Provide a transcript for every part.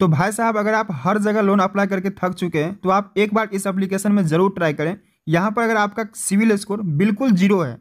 तो भाई साहब अगर आप हर जगह लोन अप्लाई करके थक चुके हैं तो आप एक बार इस एप्लीकेशन में ज़रूर ट्राई करें यहाँ पर अगर आपका सिविल स्कोर बिल्कुल जीरो है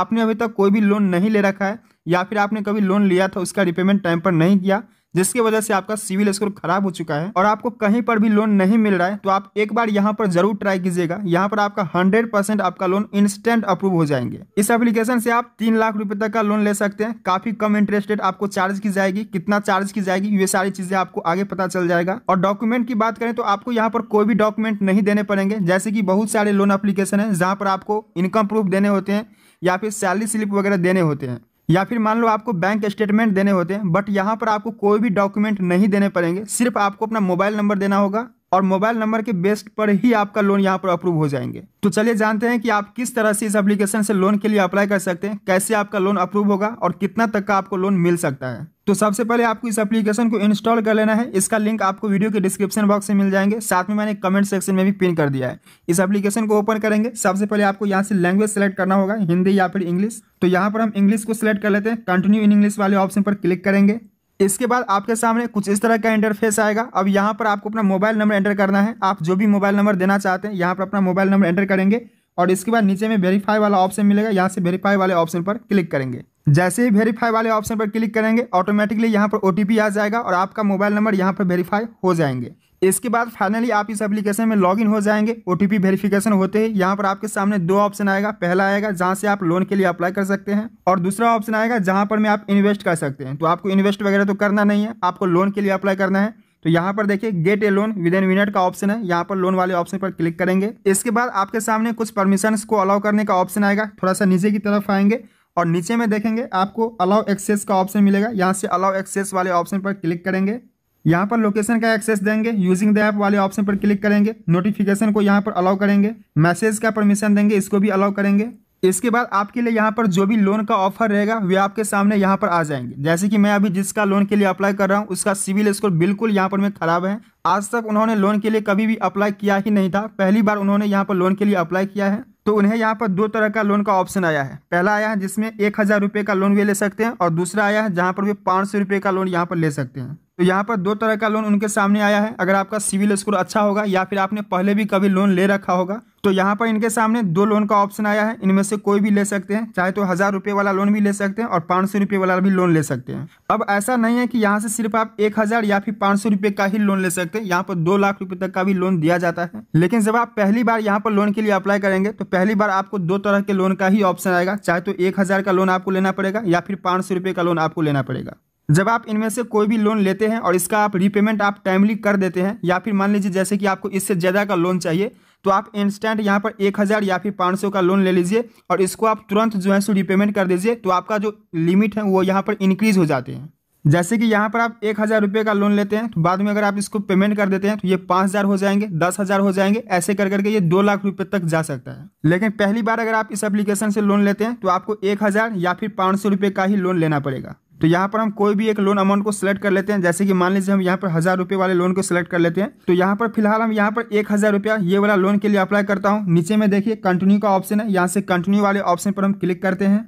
आपने अभी तक कोई भी लोन नहीं ले रखा है या फिर आपने कभी लोन लिया था उसका रिपेमेंट टाइम पर नहीं किया जिसकी वजह से आपका सिविल स्कोर खराब हो चुका है और आपको कहीं पर भी लोन नहीं मिल रहा है तो आप एक बार यहाँ पर जरूर ट्राई कीजिएगा यहाँ पर आपका हंड्रेड परसेंट आपका लोन इंस्टेंट अप्रूव हो जाएंगे इस एप्लीकेशन से आप तीन लाख रुपए तक का लोन ले सकते हैं काफी कम इंटरेस्ट रेट आपको चार्ज की जाएगी कितना चार्ज की जाएगी ये सारी चीजें आपको आगे पता चल जाएगा और डॉक्यूमेंट की बात करें तो आपको यहाँ पर कोई भी डॉक्यूमेंट नहीं देने पड़ेंगे जैसे कि बहुत सारे लोन अप्लीकेशन है जहाँ पर आपको इनकम प्रूफ देने होते हैं या फिर सैलरी स्लिप वगैरह देने होते हैं या फिर मान लो आपको बैंक स्टेटमेंट देने होते हैं बट यहाँ पर आपको कोई भी डॉक्यूमेंट नहीं देने पड़ेंगे सिर्फ आपको अपना मोबाइल नंबर देना होगा और मोबाइल नंबर के बेस्ट पर ही आपका लोन यहाँ पर अप्रूव हो जाएंगे तो चलिए जानते हैं कि आप किस तरह से इस एप्लीकेशन से लोन के लिए अप्लाई कर सकते हैं कैसे आपका लोन अप्रूव होगा और कितना तक का आपको लोन मिल सकता है तो सबसे पहले आपको इस एप्लीकेशन को इंस्टॉल कर लेना है इसका लिंक आपको वीडियो के डिस्क्रिप्शन बॉक्स में मिल जाएंगे साथ में मैंने कमेंट सेक्शन में भी पिन कर दिया है इस एप्लीकेशन को ओपन करेंगे सबसे पहले आपको यहाँ से लैंग्वेज सेलेक्ट करना होगा हिंदी या फिर इंग्लिश तो यहाँ पर हम इंग्लिश को सिलेक्ट कर लेते हैं कंटिन्यू इन इंग्लिश वाले ऑप्शन पर क्लिक करेंगे इसके बाद आपके सामने कुछ इस तरह का इंटरफेस आएगा अब यहाँ पर आपको अपना मोबाइल नंबर एंटर करना है आप जो भी मोबाइल नंबर देना चाहते हैं यहाँ पर अपना मोबाइल नंबर एंटर करेंगे और इसके बाद नीचे में वेरीफाई वाला ऑप्शन मिलेगा यहाँ से वेरीफाई वाले ऑप्शन पर क्लिक करेंगे जैसे ही वेरीफाई वाले ऑप्शन पर क्लिक करेंगे ऑटोमेटिकली यहाँ पर ओ आ जाएगा और आपका मोबाइल नंबर यहाँ पर वेरीफाई हो जाएंगे इसके बाद फाइनली आप इस एप्लीकेशन में लॉगिन हो जाएंगे ओ टी वेरिफिकेशन होते ही यहाँ पर आपके सामने दो ऑप्शन आएगा पहला आएगा जहाँ से आप लोन के लिए अप्लाई कर सकते हैं और दूसरा ऑप्शन आएगा जहाँ पर में आप इन्वेस्ट कर सकते हैं तो आपको इन्वेस्ट वगैरह तो करना नहीं है आपको लोन के लिए अप्लाई करना है तो यहाँ पर देखिए get a loan with in minute का ऑप्शन है यहाँ पर लोन वाले ऑप्शन पर क्लिक करेंगे इसके बाद आपके सामने कुछ परमिशन को अलाउ करने का ऑप्शन आएगा थोड़ा सा नीचे की तरफ आएंगे और नीचे में देखेंगे आपको अलाउ एक्सेस का ऑप्शन मिलेगा यहाँ से अलाउ एक्सेस वाले ऑप्शन पर क्लिक करेंगे यहाँ पर लोकेशन का एक्सेस देंगे यूजिंग द ऐप वाले ऑप्शन पर क्लिक करेंगे नोटिफिकेशन को यहाँ पर अलाउ करेंगे मैसेज का परमिशन देंगे इसको भी अलाउ करेंगे इसके बाद आपके लिए यहाँ पर जो भी लोन का ऑफर रहेगा वे आपके सामने यहाँ पर आ जाएंगे जैसे कि मैं अभी जिसका लोन के लिए अप्लाई कर रहा हूँ उसका सिविल स्कोर बिल्कुल यहाँ पर मैं खराब है आज तक उन्होंने लोन के लिए कभी भी अप्लाई किया ही नहीं था पहली बार उन्होंने यहाँ पर लोन के लिए अप्लाई किया है तो उन्हें यहाँ पर दो तरह का लोन का ऑप्शन आया है पहला आया है जिसमें एक हज़ार रुपये का लोन वे ले सकते हैं और दूसरा आया है जहाँ पर वे पाँच सौ रुपये का लोन यहाँ पर ले सकते हैं तो यहाँ पर दो तरह का लोन उनके सामने आया है अगर आपका सिविल स्कोर अच्छा होगा या फिर आपने पहले भी कभी लोन ले रखा होगा तो यहाँ पर इनके सामने दो लोन का ऑप्शन आया है इनमें से कोई भी ले सकते हैं चाहे तो हज़ार रुपये वाला लोन भी ले सकते हैं और पाँच सौ रुपये वाला भी लोन ले सकते हैं अब ऐसा नहीं है कि यहाँ से सिर्फ आप एक हज़ार या फिर पाँच सौ रुपये का ही लोन ले सकते हैं यहाँ पर दो लाख रुपये तक का भी लोन दिया जाता है लेकिन जब आप पहली बार यहाँ पर लोन के लिए अप्लाई करेंगे तो पहली बार आपको दो तरह के लोन का ही ऑप्शन आएगा चाहे तो एक हज़ार का लोन आपको लेना पड़ेगा या फिर पाँच सौ रुपये का लोन आपको लेना पड़ेगा जब आप इनमें से कोई भी लोन लेते हैं और इसका आप रीपेमेंट आप टाइमली कर देते हैं या फिर मान लीजिए जैसे कि आपको इससे ज़्यादा का लोन चाहिए तो आप इंस्टेंट यहाँ पर एक हज़ार या फिर पाँच सौ का लोन ले लीजिए और इसको आप तुरंत जो है सो रीपेमेंट कर दीजिए तो आपका जो लिमिट है वो यहाँ पर इंक्रीज़ हो जाते हैं जैसे कि यहाँ पर आप एक हज़ार रुपये का लोन लेते हैं तो बाद में अगर आप इसको पेमेंट कर देते हैं तो ये पाँच हज़ार हो जाएंगे दस हज़ार हो जाएंगे ऐसे कर करके ये दो लाख रुपये तक जा सकता है लेकिन पहली बार अगर आप इस एप्लीकेशन से लोन लेते हैं तो आपको एक हज़ार या फिर पाँच सौ रुपये का ही लोन लेना पड़ेगा तो यहाँ पर हम कोई भी एक लोन अमाउंट को सिलेक्ट कर लेते हैं जैसे कि मान लीजिए हम यहाँ पर हज़ार रुपये वाले लोन को सिलेक्ट कर लेते हैं तो यहाँ पर फिलहाल हम यहाँ पर एक हज़ार रुपया ये वाला लोन के लिए अप्लाई करता हूँ नीचे में देखिए कंटिन्यू का ऑप्शन है यहाँ से कंटिन्यू वाले ऑप्शन पर हम क्लिक करते हैं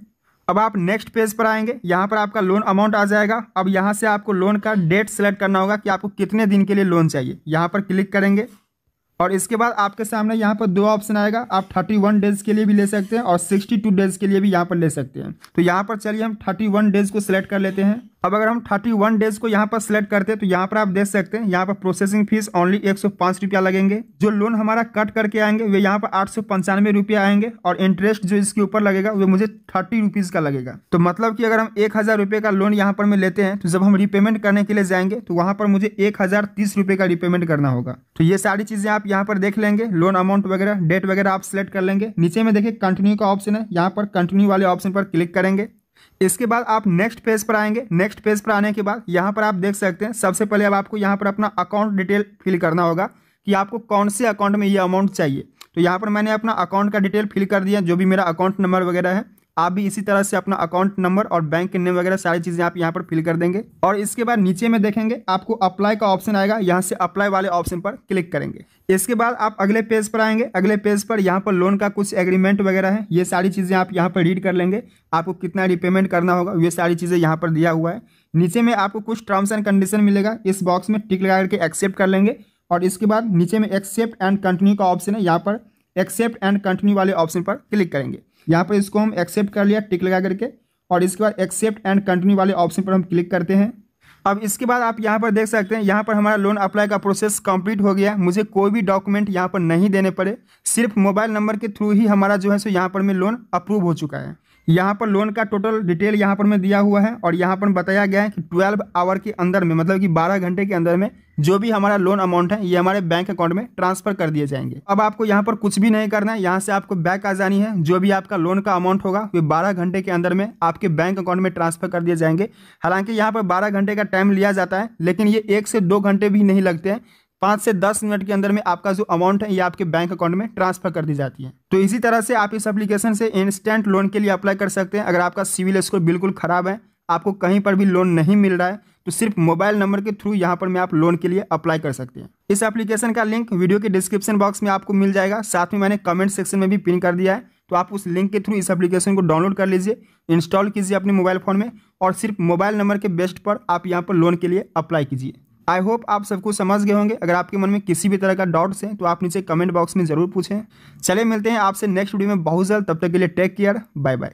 अब आप नेक्स्ट पेज पर आएंगे यहाँ पर आपका लोन अमाउंट आ जाएगा अब यहाँ से आपको लोन का डेट सेलेक्ट करना होगा कि आपको कितने दिन के लिए लोन चाहिए यहाँ पर क्लिक करेंगे और इसके बाद आपके सामने यहाँ पर दो ऑप्शन आएगा आप 31 डेज के लिए भी ले सकते हैं और 62 डेज के लिए भी यहाँ पर ले सकते हैं तो यहाँ पर चलिए हम 31 डेज को सिलेक्ट कर लेते हैं अब अगर हम थर्टी वन डेज को यहाँ पर सिलेक्ट करते हैं तो यहाँ पर आप देख सकते हैं यहाँ पर प्रोसेसिंग फीस ओनली एक सौ पाँच रुपया लगेंगे जो लोन हमारा कट करके आएंगे वे यहाँ पर आठ सौ पंचानवे रुपया आएंगे और इंटरेस्ट जो इसके ऊपर लगेगा वो मुझे थर्टी रुपीज़ का लगेगा तो मतलब कि अगर हम एक हज़ार रुपये का लोन यहाँ पर मैं लेते हैं तो जब हम रिपेमेंट करने के लिए जाएंगे तो वहाँ पर मुझे एक हज़ार तीस रुपये का रिपेमेंट करना होगा तो ये सारी चीज़ें आप यहाँ पर देख लेंगे लोन अमाउंट वगैरह डेट वगैरह आप सिलेक्ट कर लेंगे नीचे में देखिए कंटिन्यू का ऑप्शन है यहाँ पर कंटिन्यू वाले ऑप्शन पर क्लिक करेंगे इसके बाद आप नेक्स्ट पेज पर आएंगे नेक्स्ट पेज पर आने के बाद यहाँ पर आप देख सकते हैं सबसे पहले अब आपको यहाँ पर अपना अकाउंट डिटेल फिल करना होगा कि आपको कौन से अकाउंट में ये अमाउंट चाहिए तो यहाँ पर मैंने अपना अकाउंट का डिटेल फिल कर दिया जो भी मेरा अकाउंट नंबर वगैरह है आप भी इसी तरह से अपना अकाउंट नंबर और बैंक के नेम वगैरह सारी चीज़ें आप यहाँ पर फिल कर देंगे और इसके बाद नीचे में देखेंगे आपको अप्लाई का ऑप्शन आएगा यहाँ से अप्लाई वाले ऑप्शन पर क्लिक करेंगे इसके बाद आप अगले पेज पर आएंगे अगले पेज पर यहाँ पर लोन का कुछ एग्रीमेंट वगैरह है ये सारी चीज़ें आप यहाँ पर रीड कर लेंगे आपको कितना रिपेमेंट करना होगा ये सारी चीज़ें यहाँ पर दिया हुआ है नीचे में आपको कुछ टर्म्स एंड कंडीशन मिलेगा इस बॉक्स में टिक लगा करके एक्सेप्ट कर लेंगे और इसके बाद नीचे में एक्सेप्ट एंड कंटिन्यू का ऑप्शन है यहाँ पर एक्सेप्ट एंड कंटिन्यू वाले ऑप्शन पर क्लिक करेंगे यहाँ पर इसको हम एक्सेप्ट कर लिया टिक लगा करके और इसके बाद एक्सेप्ट एंड कंटिन्यू वाले ऑप्शन पर हम क्लिक करते हैं अब इसके बाद आप यहाँ पर देख सकते हैं यहाँ पर हमारा लोन अप्लाई का प्रोसेस कंप्लीट हो गया मुझे कोई भी डॉक्यूमेंट यहाँ पर नहीं देने पड़े सिर्फ मोबाइल नंबर के थ्रू ही हमारा जो है सो यहाँ पर में लोन अप्रूव हो चुका है यहाँ पर लोन का टोटल डिटेल यहाँ पर मैं दिया हुआ है और यहाँ पर बताया गया है कि ट्वेल्व आवर के अंदर में मतलब कि बारह घंटे के अंदर में जो भी हमारा लोन अमाउंट है ये हमारे बैंक अकाउंट में ट्रांसफर कर दिए जाएंगे अब आपको यहाँ पर कुछ भी नहीं करना है यहाँ से आपको बैक आ जानी है जो भी आपका लोन का अमाउंट होगा वे बारह घंटे के अंदर में आपके बैंक अकाउंट में ट्रांसफर कर दिए जाएंगे हालांकि यहाँ पर बारह घंटे का टाइम लिया जाता है लेकिन ये एक से दो घंटे भी नहीं लगते हैं पाँच से दस मिनट के अंदर में आपका जो अमाउंट है ये आपके बैंक अकाउंट में ट्रांसफर कर दी जाती है तो इसी तरह से आप इस एप्लीकेशन से इंस्टेंट लोन के लिए अप्लाई कर सकते हैं अगर आपका सिविल स्कोर बिल्कुल ख़राब है आपको कहीं पर भी लोन नहीं मिल रहा है तो सिर्फ मोबाइल नंबर के थ्रू यहाँ पर मैं आप लोन के लिए अप्लाई कर सकते हैं इस एप्लीकेशन का लिंक वीडियो के डिस्क्रिप्शन बॉक्स में आपको मिल जाएगा साथ में मैंने कमेंट सेक्शन में भी पिन कर दिया है तो आप उस लिंक के थ्रू इस एप्लीकेशन को डाउनलोड कर लीजिए इंस्टॉल कीजिए अपने मोबाइल फ़ोन में और सिर्फ मोबाइल नंबर के बेस्ट पर आप यहाँ पर लोन के लिए अप्लाई कीजिए आई होप आप सबको समझ गए होंगे अगर आपके मन में किसी भी तरह का डाउट्स है तो आप नीचे कमेंट बॉक्स में जरूर पूछें चले मिलते हैं आपसे नेक्स्ट वीडियो में बहुत जल्द तब तक के लिए टेक केयर बाय बाय